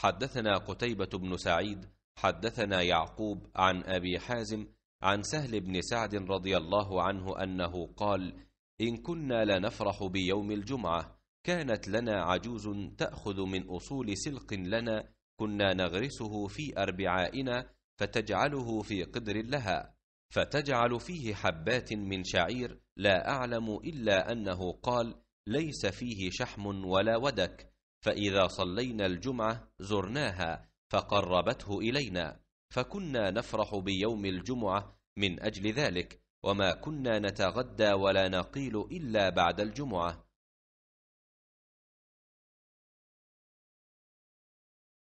حدثنا قتيبة بن سعيد حدثنا يعقوب عن أبي حازم عن سهل بن سعد رضي الله عنه أنه قال إن كنا لنفرح بيوم الجمعة كانت لنا عجوز تأخذ من أصول سلق لنا كنا نغرسه في أربعائنا فتجعله في قدر لها فتجعل فيه حبات من شعير لا أعلم إلا أنه قال ليس فيه شحم ولا ودك فإذا صلينا الجمعة زرناها فقربته إلينا فكنا نفرح بيوم الجمعة من أجل ذلك وما كنا نتغدى ولا نقيل إلا بعد الجمعة